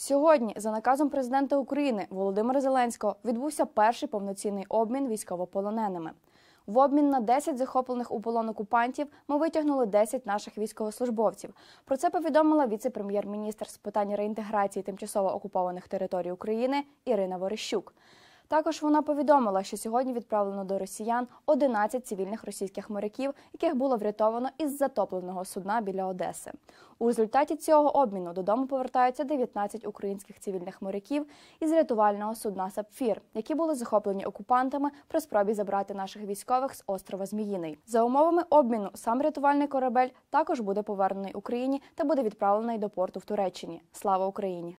Сьогодні, за наказом президента України Володимира Зеленського, відбувся перший повноцінний обмін військовополоненими. В обмін на 10 захоплених у полон окупантів ми витягнули 10 наших військовослужбовців. Про це повідомила віце-прем'єр-міністр з питань реінтеграції тимчасово окупованих територій України Ірина Ворищук. Також вона повідомила, що сьогодні відправлено до росіян 11 цивільних російських моряків, яких було врятовано із затопленого судна біля Одеси. У результаті цього обміну додому повертаються 19 українських цивільних моряків із рятувального судна Сапфір, які були захоплені окупантами при спробі забрати наших військових з острова Зміїний. За умовами обміну сам рятувальний корабель також буде повернений Україні та буде відправлений до порту в Туреччині. Слава Україні!